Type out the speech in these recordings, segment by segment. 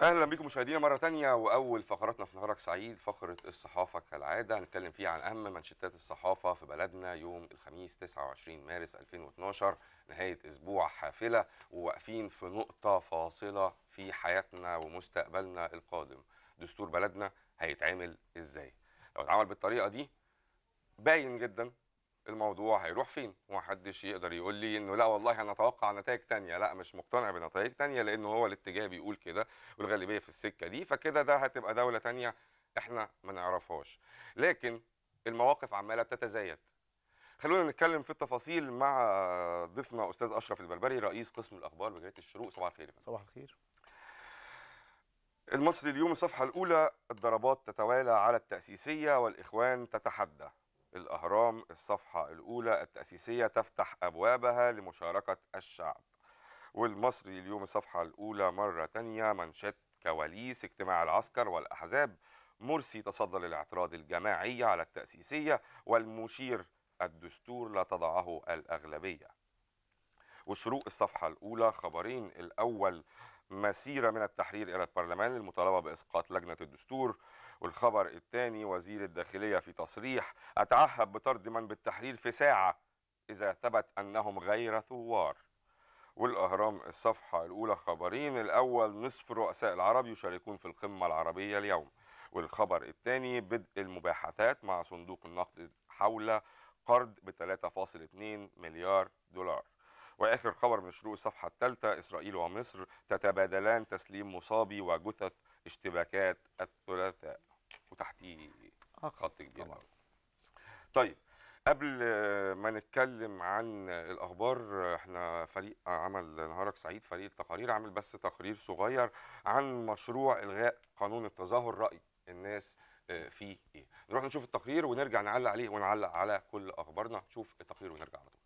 اهلا بكم مشاهدينا مره تانية واول فقراتنا في نهارك سعيد فقره الصحافه كالعاده هنتكلم فيها عن اهم منشطات الصحافه في بلدنا يوم الخميس 29 مارس 2012 نهايه اسبوع حافله وواقفين في نقطه فاصله في حياتنا ومستقبلنا القادم دستور بلدنا هيتعمل ازاي لو اتعمل بالطريقه دي باين جدا الموضوع هيروح فين ومحدش يقدر يقول لي انه لا والله انا اتوقع نتائج تانية لا مش مقتنع بنتائج تانية لانه هو الاتجاه بيقول كده والغالبيه في السكه دي فكده ده هتبقى دوله تانية احنا ما نعرفهاش لكن المواقف عماله بتتزايد خلونا نتكلم في التفاصيل مع ضيفنا استاذ اشرف البربري رئيس قسم الاخبار بجريده الشروق صباح الخير صباح الخير المصري اليوم الصفحه الاولى الضربات تتوالى على التاسيسيه والاخوان تتحدى الأهرام الصفحة الأولى التأسيسية تفتح أبوابها لمشاركة الشعب والمصري اليوم الصفحة الأولى مرة تانية منشط كواليس اجتماع العسكر والأحزاب مرسي تصدى للاعتراض الجماعي على التأسيسية والمشير الدستور لا تضعه الأغلبية وشروق الصفحة الأولى خبرين الأول مسيرة من التحرير إلى البرلمان المطالبة بإسقاط لجنة الدستور والخبر الثاني وزير الداخلية في تصريح أتعهد بطرد من بالتحرير في ساعة إذا ثبت أنهم غير ثوار والأهرام الصفحة الأولى خبرين الأول نصف رؤساء العرب يشاركون في القمة العربية اليوم والخبر الثاني بدء المباحثات مع صندوق النقد حول قرض ب 3.2 مليار دولار واخر خبر من شروق الصفحه الثالثه اسرائيل ومصر تتبادلان تسليم مصابي وجثث اشتباكات الثلاثاء وتحتيه آه، خط كبير طبعا. طيب قبل ما نتكلم عن الاخبار احنا فريق عمل نهارك سعيد فريق التقارير عمل بس تقرير صغير عن مشروع الغاء قانون التظاهر راي الناس آه، فيه ايه نروح نشوف التقرير ونرجع نعلق عليه ونعلق على كل اخبارنا نشوف التقرير ونرجع على طول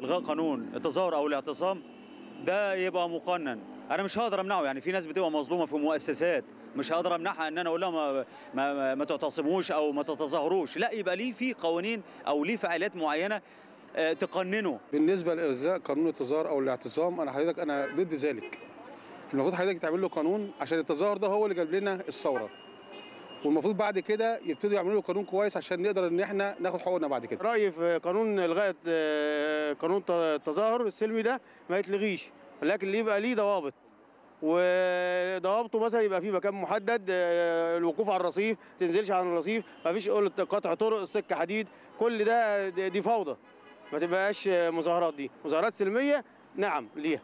الغاء قانون التظاهر او الاعتصام ده يبقى مقنن انا مش هقدر امنعه يعني في ناس بتبقى مظلومه في مؤسسات مش هقدر امنعها ان انا اقول لها ما, ما, ما تعتصموش او ما تتظاهروش لا يبقى ليه في قوانين او ليه فعاليات معينه آه، تقننه بالنسبه لالغاء قانون التظاهر او الاعتصام انا حضرتك انا ضد ذلك المفروض حضرتك تعمل له قانون عشان التظاهر ده هو اللي جاب لنا الثوره والمفروض بعد كده يبتدوا يعملوا له قانون كويس عشان نقدر ان احنا ناخد حقوقنا بعد كده رايي في قانون الغاء آه، قانون التظاهر السلمي ده ما يتلغيش لكن اللي يبقى ليه ضوابط وضوابطه مثلا يبقى في مكان محدد آه، الوقوف على الرصيف ما تنزلش عن الرصيف ما فيش قطع طرق سكه حديد كل ده دي فوضى ما تبقاش مظاهرات دي مظاهرات سلميه نعم ليها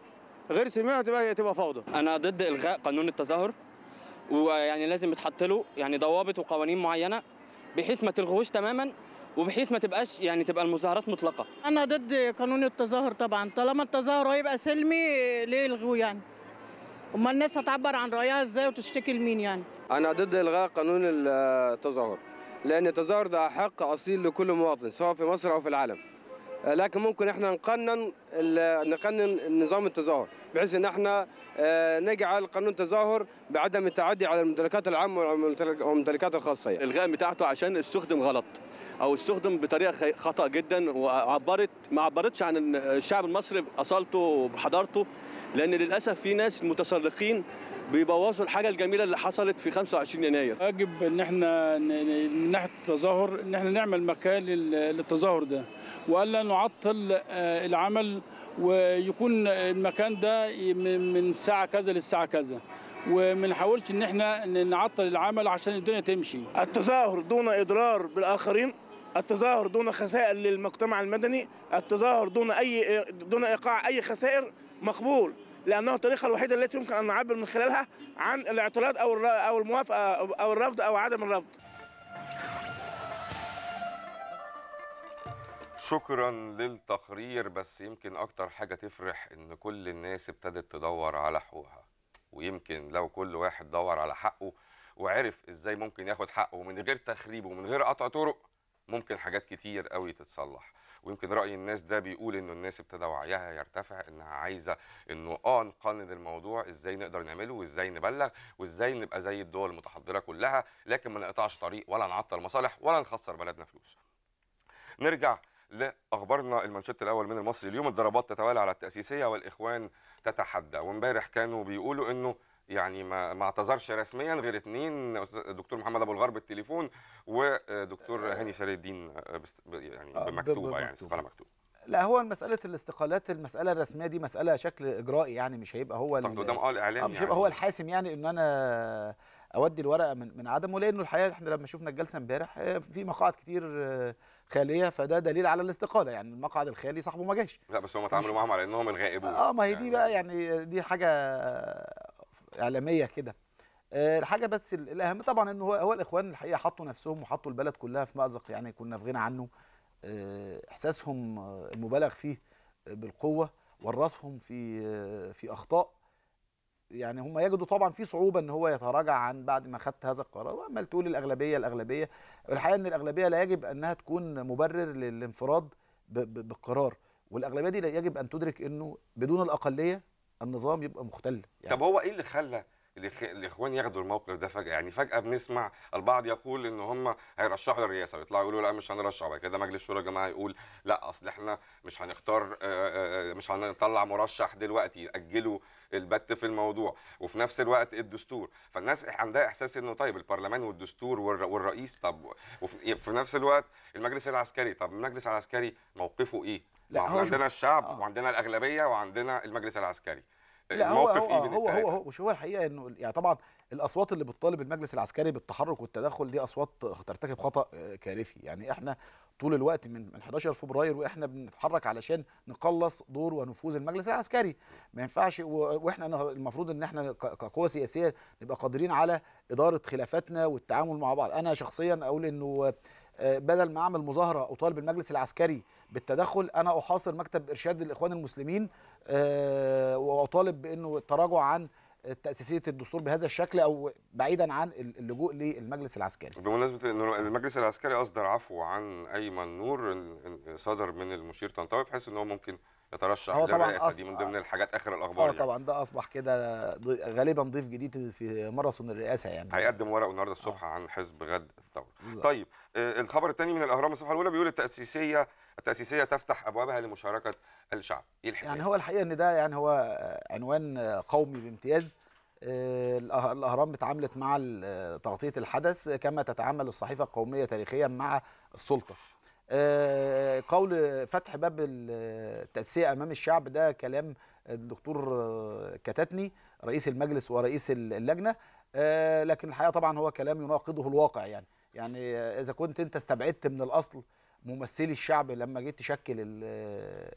غير سلميه تبقى تبقى فوضى انا ضد الغاء قانون التظاهر ويعني لازم يتحط له يعني ضوابط وقوانين معينه بحيث ما تلغوش تماما وبحيث ما تبقاش يعني تبقى المظاهرات مطلقه انا ضد قانون التظاهر طبعا طالما التظاهر هيبقى سلمي ليه يلغوه يعني امال الناس هتعبر عن رايها ازاي وتشتكي لمين يعني انا ضد الغاء قانون التظاهر لان التظاهر ده حق اصيل لكل مواطن سواء في مصر او في العالم آه، لكن ممكن احنا نقنن نقنن نظام التظاهر بحيث ان احنا آه، نجعل قانون التظاهر بعدم التعدي على الممتلكات العامه والممتلكات الخاصه يعني. الغاء بتاعته عشان استخدم غلط او استخدم بطريقه خطا جدا وعبرت ما عبرتش عن الشعب المصري باصالته وبحضارته لان للاسف في ناس متسلقين بيبوظوا الحاجه الجميله اللي حصلت في 25 يناير يجب ان احنا من ناحيه التظاهر ان احنا نعمل مكان للتظاهر ده والا نعطل آه، العمل ويكون المكان ده من ساعه كذا للساعه كذا وما نحاولش ان احنا نعطل العمل عشان الدنيا تمشي التظاهر دون اضرار بالاخرين التظاهر دون خسائر للمجتمع المدني التظاهر دون اي دون ايقاع اي خسائر مقبول لانها الطريقه الوحيده التي يمكن ان نعبر من خلالها عن الاعتراض او او الموافقه او الرفض او عدم الرفض. شكرا للتقرير بس يمكن اكتر حاجه تفرح ان كل الناس ابتدت تدور على حقوقها ويمكن لو كل واحد دور على حقه وعرف ازاي ممكن ياخد حقه من غير تخريب ومن غير قطع طرق ممكن حاجات كتير قوي تتصلح ويمكن راي الناس ده بيقول انه الناس ابتدى وعيها يرتفع انها عايزه انه اه نقنن الموضوع ازاي نقدر نعمله وازاي نبلغ وازاي نبقى زي الدول المتحضره كلها لكن ما نقطعش طريق ولا نعطل مصالح ولا نخسر بلدنا فلوس. نرجع لاخبارنا المانشيت الاول من المصري اليوم الضربات تتوالى على التاسيسيه والاخوان تتحدى وامبارح كانوا بيقولوا انه يعني ما ما اعتذرش رسميا غير اثنين دكتور محمد ابو الغرب بالتليفون ودكتور آه. هاني شري الدين آه، يعني, آه، يعني بمكتوبه يعني استقاله مكتوبه لا هو مساله الاستقالات المساله الرسميه دي مساله شكل اجرائي يعني مش هيبقى هو طب قدام اه الاعلام مش هيبقى يعني. هو الحاسم يعني ان انا اودي الورقه من من عدمه لانه الحقيقه احنا لما شفنا الجلسه امبارح في مقاعد كتير خاليه فده دليل على الاستقاله يعني المقعد الخالي صاحبه ما جاش لا بس هم تعاملوا معاهم على انهم الغائبون اه ما هي دي يعني. بقى يعني دي حاجه اعلاميه كده آه، الحاجه بس الاهم طبعا ان هو, هو الاخوان الحقيقه حطوا نفسهم وحطوا البلد كلها في مازق يعني كنا في غنى عنه آه، احساسهم آه، المبالغ فيه بالقوه ورثهم في في اخطاء يعني هم يجدوا طبعا في صعوبه ان هو يتراجع عن بعد ما خدت هذا القرار وعمال تقول الاغلبيه الاغلبيه الحقيقه ان الاغلبيه لا يجب انها تكون مبرر للانفراد بالقرار والاغلبيه دي يجب ان تدرك انه بدون الاقليه النظام يبقى مختل يعني. طب هو ايه اللي خلى الاخوان ياخدوا الموقف ده فجاه يعني فجاه بنسمع البعض يقول ان هم هيرشحوا للرئاسه ويطلعوا يقولوا لا مش هنرشح بعد كده مجلس يا جماعه يقول لا اصل احنا مش هنختار آه، آه، آه، مش هنطلع مرشح دلوقتي اجلوا البت في الموضوع وفي نفس الوقت الدستور فالناس عندها احساس انه طيب البرلمان والدستور والرئيس طب وفي نفس الوقت المجلس العسكري طب المجلس العسكري موقفه ايه لا هو عندنا الشعب آه. وعندنا الاغلبيه وعندنا المجلس العسكري لا هو هو إيه آه، هو, هو, هو مش هو الحقيقه انه يعني طبعا الاصوات اللي بتطالب المجلس العسكري بالتحرك والتدخل دي اصوات ترتكب خطا آه، كارثي يعني احنا طول الوقت من 11 فبراير واحنا بنتحرك علشان نقلص دور ونفوذ المجلس العسكري ما ينفعش واحنا المفروض ان احنا كقوه سياسيه نبقى قادرين على اداره خلافاتنا والتعامل مع بعض انا شخصيا اقول انه آه، بدل ما اعمل مظاهره اطالب المجلس العسكري بالتدخل انا احاصر مكتب ارشاد الاخوان المسلمين آه، واطالب بانه التراجع عن تاسيسيه الدستور بهذا الشكل او بعيدا عن اللجوء للمجلس العسكري. بمناسبه انه المجلس العسكري اصدر عفو عن ايمن نور صدر من المشير طنطاوي بحيث ان هو ممكن يترشح للرئاسه دي من ضمن آه، الحاجات اخر الاخبار اه يعني. طبعا ده اصبح كده غالبا ضيف جديد في ماراثون الرئاسه يعني هيقدم ورقه النهارده الصبح آه. عن حزب غد الثوره. طيب الخبر الثاني من الاهرام الصفحه الاولى بيقول التاسيسيه التأسيسية تفتح أبوابها لمشاركة الشعب إيه الحقيقة. يعني هو الحقيقة أن ده يعني هو عنوان قومي بامتياز آه، الأهرام اتعاملت مع آه، تغطية الحدث كما تتعامل الصحيفة القومية تاريخيا مع السلطة آه، قول فتح باب التأسيسية أمام الشعب ده كلام الدكتور كتتني رئيس المجلس ورئيس اللجنة لكن الحقيقة طبعا هو كلام يناقضه الواقع يعني يعني إذا كنت أنت استبعدت من الأصل ممثلي الشعب لما جيت تشكل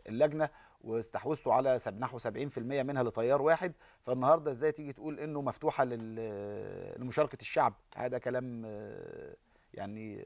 اللجنه واستحوذتوا على نحو 70% منها لتيار واحد فالنهارده ازاي تيجي تقول انه مفتوحه لمشاركه الشعب هذا كلام يعني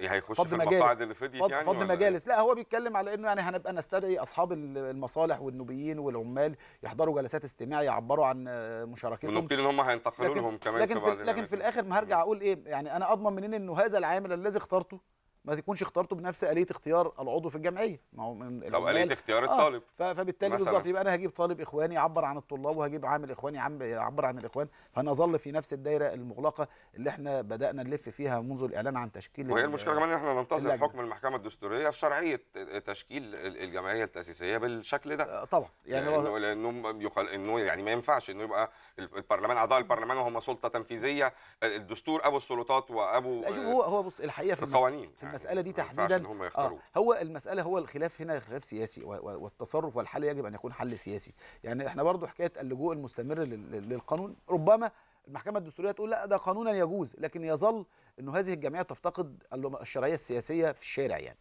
هيخش في المقاعد اللي فضيت يعني فض إيه؟ مجالس لا هو بيتكلم على انه يعني هنبقى نستدعي اصحاب المصالح والنوبيين والعمال يحضروا جلسات استماع يعبروا عن مشاركتهم ونقول ان هم هينتقلوا لهم كمان لكن في, لكن في الاخر ما هرجع اقول ايه يعني انا اضمن منين انه هذا العامل الذي اخترته ما تكونش اخترته بنفس آلية اختيار العضو في الجمعية ما هو من أو آلية اختيار آه الطالب فبالتالي بالظبط يبقى أنا هجيب طالب إخواني يعبر عن الطلاب وهجيب عامل إخواني يعبر عن الإخوان فنظل في نفس الدايرة المغلقة اللي احنا بدأنا نلف فيها منذ الإعلان عن تشكيل وهي المشكلة كمان احنا ننتظر حكم المحكمة الدستورية في شرعية تشكيل الجمعية التأسيسية بالشكل ده آه، طبعا يعني لأنه, لأنه يقال إنه يعني ما ينفعش إنه يبقى البرلمان أعضاء البرلمان وهم سلطة تنفيذية الدستور أبو السلطات وأبو لا شوف هو هو بص الحقيقة في القوانين يعني المساله دي تحديدا عشان هم آه هو المساله هو الخلاف هنا خلاف سياسي والتصرف والحل يجب ان يكون حل سياسي يعني احنا برضو حكايه اللجوء المستمر للقانون ربما المحكمه الدستوريه تقول لا ده قانونا يجوز لكن يظل انه هذه الجمعيه تفتقد الشرعيه السياسيه في الشارع يعني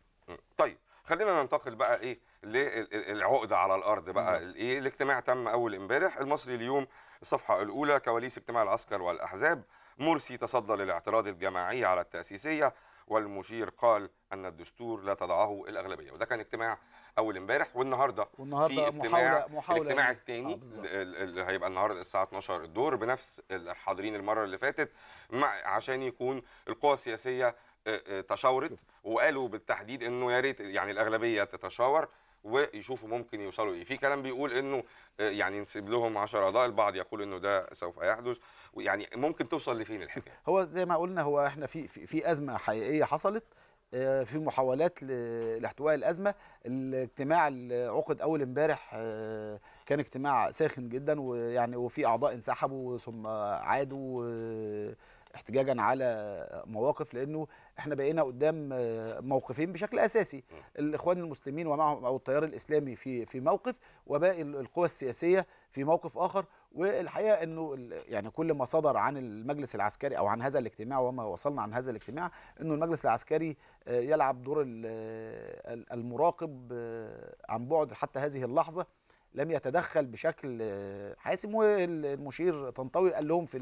طيب خلينا ننتقل بقى ايه للعقده على الارض بقى الايه الاجتماع تم اول امبارح المصري اليوم الصفحه الاولى كواليس اجتماع العسكر والاحزاب مرسي تصدى للاعتراض الجماعي على التاسيسيه والمشير قال ان الدستور لا تضعه الاغلبيه وده كان اجتماع اول امبارح والنهارده والنهارده في اجتماع محاولة محاولة الاجتماع يعني. الثاني اللي آه، هيبقى النهارده الساعه 12 الدور بنفس الحاضرين المره اللي فاتت مع عشان يكون القوى السياسيه آه، آه، تشاورت وقالوا بالتحديد انه يا ريت يعني الاغلبيه تتشاور ويشوفوا ممكن يوصلوا ايه في كلام بيقول انه آه، يعني نسيب لهم 10 اعضاء البعض يقول انه ده سوف يحدث يعني ممكن توصل لفين الحكايه هو زي ما قلنا هو احنا في في, في ازمه حقيقيه حصلت آه، في محاولات لاحتواء الازمه الاجتماع اللي عقد اول امبارح آه، كان اجتماع ساخن جدا ويعني وفي اعضاء انسحبوا ثم عادوا احتجاجا على مواقف لانه احنا بقينا قدام موقفين بشكل اساسي الاخوان المسلمين ومعهم او التيار الاسلامي في في موقف وباقي القوى السياسيه في موقف اخر والحقيقه انه يعني كل ما صدر عن المجلس العسكري او عن هذا الاجتماع وما وصلنا عن هذا الاجتماع انه المجلس العسكري آه، يلعب دور المراقب آه، عن بعد حتى هذه اللحظه لم يتدخل بشكل حاسم والمشير طنطاوي قال لهم في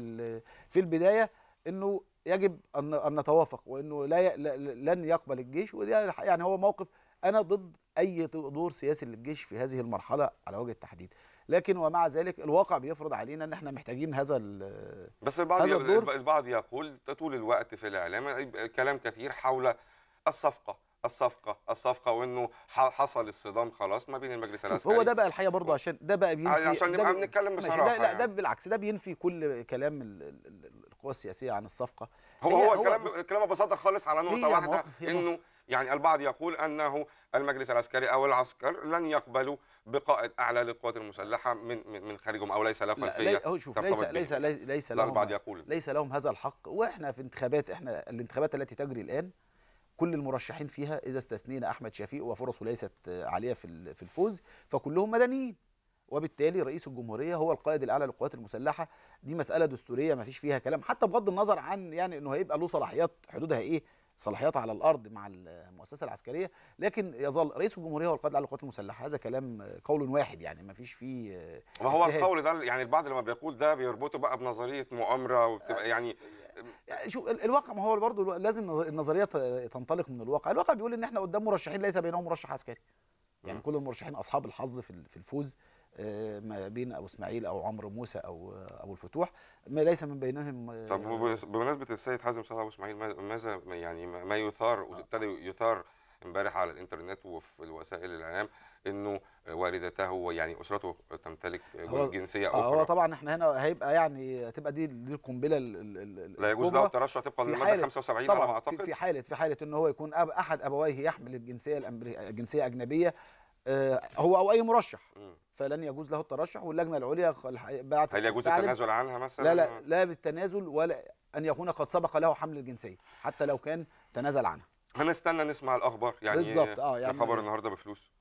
في البدايه انه يجب ان ان نتوافق وانه لا لن يقبل الجيش وده يعني هو موقف انا ضد اي دور سياسي للجيش في هذه المرحله على وجه التحديد لكن ومع ذلك الواقع بيفرض علينا ان احنا محتاجين هذا بس البعض هذا الدور. البعض يقول طول الوقت في الاعلام كلام كثير حول الصفقه الصفقه الصفقه وانه حصل الصدام خلاص ما بين المجلس العسكري هو ده بقى الحقيقه برضه عشان ده بقى بينفي آه، يعني عشان نبقى بنتكلم بصراحه ده لا يعني. ده بالعكس ده بينفي كل كلام القوى السياسيه عن الصفقه هو هو, هو الكلام الكلام ببساطه خالص على نقطه يعني؟ واحده انه يعني البعض يقول انه المجلس العسكري او العسكر لن يقبلوا بقائد اعلى للقوات المسلحه من من, خارجهم او ليس له خلفيه لا هو شوف ليس ليس, ليس لهم البعض يقول ليس لهم هذا الحق واحنا في انتخابات احنا الانتخابات التي تجري الان كل المرشحين فيها اذا استثنينا احمد شفيق وفرصه ليست عاليه في في الفوز فكلهم مدنيين وبالتالي رئيس الجمهوريه هو القائد الاعلى للقوات المسلحه دي مساله دستوريه ما فيش فيها كلام حتى بغض النظر عن يعني انه هيبقى له صلاحيات حدودها ايه صلاحيات على الارض مع المؤسسه العسكريه لكن يظل رئيس الجمهوريه هو القائد الاعلى للقوات المسلحه هذا كلام قول واحد يعني ما فيش فيه ما هو القول ده يعني البعض لما بيقول ده بيربطه بقى بنظريه مؤامره وبتبقى يعني يعني شوف الواقع ما هو برضه لازم النظريه تنطلق من الواقع الواقع بيقول ان احنا قدام مرشحين ليس بينهم مرشح عسكري يعني كل المرشحين اصحاب الحظ في الفوز آه، ما بين ابو اسماعيل او عمرو موسى او آه، ابو الفتوح ما ليس من بينهم آه، طب بمناسبه السيد حازم صلاح ابو اسماعيل ماذا يعني ما يثار ابتدى يثار امبارح على الانترنت وفي وسائل الاعلام انه والدته يعني اسرته تمتلك جنسيه آه، اخرى هو طبعا احنا هنا هيبقى يعني هتبقى دي دي القنبله لا يجوز له الترشح طبقا للماده 75 على ما اعتقد في حاله في حاله ان هو يكون أب احد ابويه يحمل الجنسيه الامريكيه جنسيه اجنبيه آه، هو او اي مرشح فلن يجوز له الترشح واللجنه العليا بعت هل يجوز التنازل عنها مثلا لا لا لا بالتنازل ولا ان يكون قد سبق له حمل الجنسيه حتى لو كان تنازل عنها هنستنى نسمع الاخبار يعني بالظبط اه يعني خبر النهارده بفلوس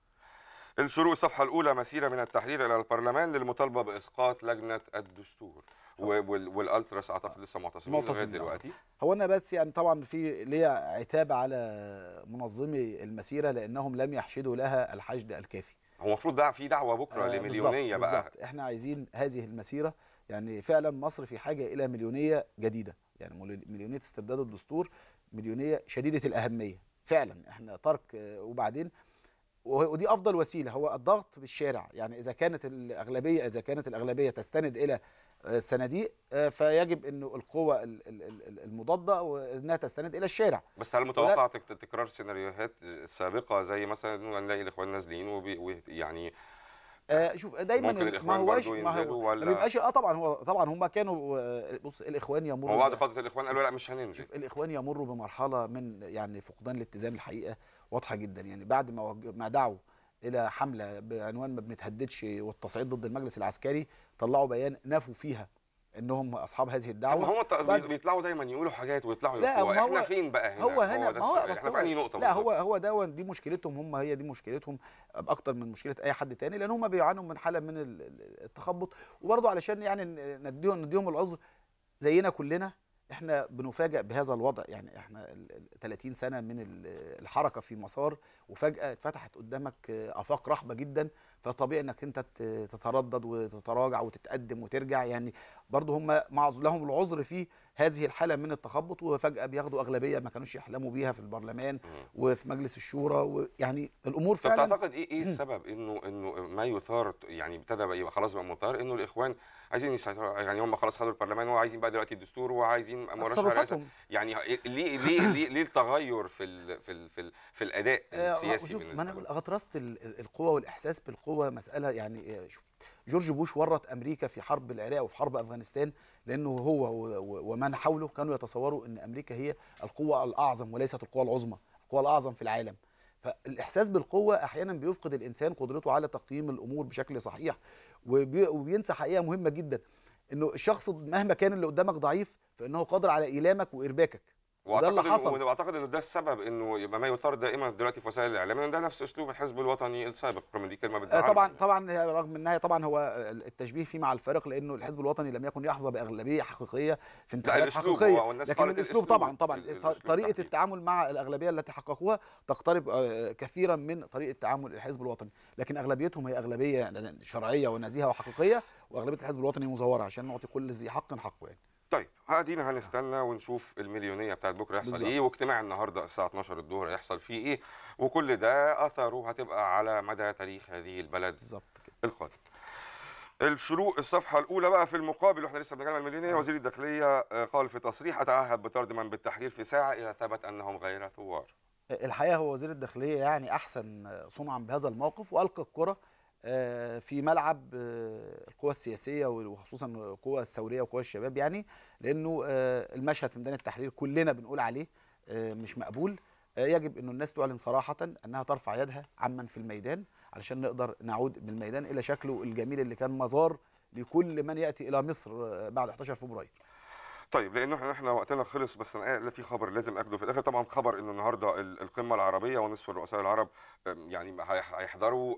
انشروا الصفحة الأولى مسيرة من التحرير إلى البرلمان للمطالبة بإسقاط لجنة الدستور والالتراس اعتقد لسه معتصمين لغايه آه. دلوقتي هو انا بس يعني طبعا في ليا عتاب على منظمي المسيره لانهم لم يحشدوا لها الحشد الكافي هو المفروض ده في دعوه بكره آه لمليونيه بقى بالظبط احنا عايزين هذه المسيره يعني فعلا مصر في حاجه الى مليونيه جديده يعني مليونيه استبداد الدستور مليونيه شديده الاهميه فعلا احنا ترك آه، وبعدين ودي افضل وسيله هو الضغط بالشارع يعني اذا كانت الاغلبيه اذا كانت الاغلبيه تستند الى آه، الصناديق آه، فيجب انه القوه المضاده وانها تستند الى الشارع بس هل متوقع تكرار سيناريوهات سابقه زي مثلا نلاقي الاخوان نازلين ويعني آه شوف دايما ما هوش ما هو ولا ما بيبقاش اه طبعا هو طبعا هم كانوا آه، بص الاخوان يمروا هو بعد فتره الاخوان قالوا لا مش هننزل الاخوان يمروا بمرحله من يعني فقدان الاتزان الحقيقه واضحه جدا يعني بعد ما ما دعوا الى حمله بعنوان ما بنتهددش والتصعيد ضد المجلس العسكري طلعوا بيان نفوا فيها انهم اصحاب هذه الدعوه طب ما هم بيطلعوا دايما يقولوا حاجات ويطلعوا لا هو احنا فين بقى هنا هو هنا ما هو احنا في نقطه لا هو هو ده دي مشكلتهم هم هي دي مشكلتهم اكتر من مشكله اي حد تاني لان هم بيعانوا من حاله من التخبط وبرضه علشان يعني نديهم نديهم العذر زينا كلنا احنا بنفاجئ بهذا الوضع يعني احنا 30 سنه من الحركه في مسار وفجاه اتفتحت قدامك افاق رحبه جدا فطبيعي انك انت تتردد وتتراجع وتتقدم وترجع يعني برضه هم لهم العذر فيه هذه الحاله من التخبط وفجاه بياخدوا اغلبيه ما كانوش يحلموا بيها في البرلمان وفي مجلس الشورى ويعني الامور فعلا طب تعتقد ايه ايه السبب انه انه ما يثار يعني ابتدى يبقى خلاص بقى مثار انه الاخوان عايزين يعني هم خلاص خدوا البرلمان وعايزين بقى دلوقتي الدستور وعايزين مرشح يعني ليه ليه ليه, ليه التغير في الـ في ال في, ال في الاداء آه، السياسي بالنسبه لهم؟ ما انا غطرسه القوه والاحساس بالقوه مساله يعني آه، شوف جورج بوش ورط امريكا في حرب العراق وفي حرب افغانستان لانه هو ومن حوله كانوا يتصوروا ان امريكا هي القوه الاعظم وليست القوه العظمى القوه الاعظم في العالم فالاحساس بالقوه احيانا بيفقد الانسان قدرته على تقييم الامور بشكل صحيح وبينسى حقيقه مهمه جدا انه الشخص مهما كان اللي قدامك ضعيف فانه قادر على ايلامك وارباكك وده اللي حصل واعتقد انه ده السبب انه يبقى ما يثار دائما دلوقتي في وسائل الاعلام ان ده نفس اسلوب الحزب الوطني السابق آه، رغم دي كلمه بتزعل طبعا طبعا رغم انها طبعا هو التشبيه فيه مع الفارق لانه الحزب الوطني لم يكن يحظى باغلبيه حقيقيه في انتخابات حقيقيه لكن الاسلوب طبعا طبعا طريقه تحقيق. التعامل مع الاغلبيه التي حققوها تقترب آه، كثيرا من طريقه تعامل الحزب الوطني لكن اغلبيتهم هي اغلبيه شرعيه ونزيهه وحقيقيه واغلبيه الحزب الوطني مزوره عشان نعطي كل ذي حق حقه يعني طيب قاعدين نعم. هنستنى ونشوف المليونيه بتاعت بكره يحصل بالزبط. ايه واجتماع النهارده الساعه 12 الظهر هيحصل فيه ايه وكل ده اثره هتبقى على مدى تاريخ هذه البلد بالظبط القادم الشروق الصفحه الاولى بقى في المقابل واحنا لسه بنتكلم المليونيه المليونيه نعم. وزير الداخليه آه، قال في تصريح اتعهد بطرد من بالتحرير في ساعه اذا ثبت انهم غير ثوار الحقيقه هو وزير الداخليه يعني احسن صنعا بهذا الموقف والقى الكره آه، في ملعب آه، القوى السياسيه وخصوصا القوى الثوريه وقوى الشباب يعني لانه آه، المشهد في ميدان التحرير كلنا بنقول عليه مش مقبول يجب انه الناس تعلن صراحه انها ترفع يدها عمن في الميدان علشان نقدر نعود بالميدان الى شكله الجميل اللي كان مزار لكل من ياتي الى مصر بعد 11 فبراير طيب لان احنا احنا وقتنا خلص بس انا في خبر لازم اخده في الاخر طبعا خبر انه النهارده القمه العربيه ونصف الرؤساء العرب يعني هيحضروا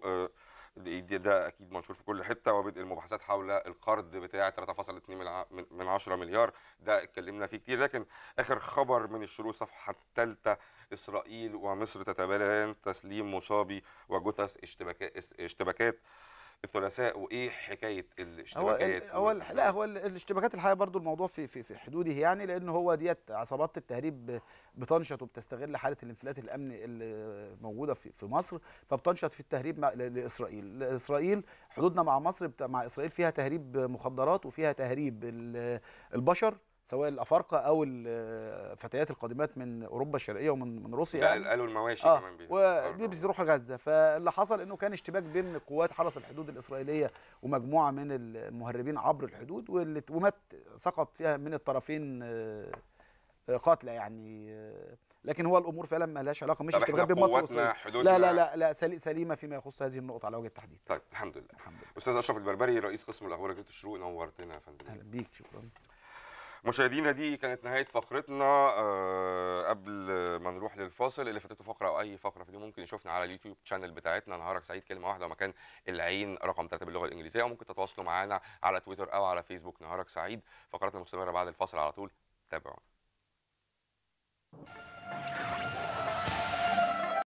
ده اكيد منشور في كل حته وبدء المباحثات حول القرض بتاع 3.2 من 10 مليار ده اتكلمنا فيه كتير لكن اخر خبر من الشروق صفحه الثالثه اسرائيل ومصر تتبادلان تسليم مصابي وجثث اشتباكات الثلاثاء وايه حكايه الاشتباكات هو هو لا هو الاشتباكات الحقيقه برضو الموضوع في في, في حدوده يعني لان هو ديت عصابات التهريب بتنشط وبتستغل حاله الانفلات الامني اللي موجوده في في مصر فبتنشط في التهريب مع... لاسرائيل اسرائيل حدودنا مع مصر بتا... مع اسرائيل فيها تهريب مخدرات وفيها تهريب البشر سواء الافارقه او الفتيات القادمات من اوروبا الشرقيه ومن من روسيا يعني قالوا المواشي آه كمان بيها آه، ودي آه. بتروح غزه فاللي حصل انه كان اشتباك بين قوات حرس الحدود الاسرائيليه ومجموعه من المهربين عبر الحدود واللي ومات سقط فيها من الطرفين آه، قتلى يعني لكن هو الامور فعلا ما لهاش علاقه مش اشتباك بين مصر واسرائيل لا لا لا لا سليمه فيما يخص هذه النقطه على وجه التحديد طيب الحمد لله الحمد لله استاذ اشرف البربري رئيس قسم الاخبار جريده الشروق نورتنا يا فندم اهلا بيك شكرا مشاهدينا دي كانت نهايه فقرتنا آه، قبل ما نروح للفاصل اللي فاتته فقره او اي فقره في دي ممكن يشوفنا على اليوتيوب شانل بتاعتنا نهارك سعيد كلمه واحده ومكان العين رقم 3 باللغه الانجليزيه او ممكن تتواصلوا معانا على تويتر او على فيسبوك نهارك سعيد فقراتنا مستمره بعد الفاصل على طول تابعونا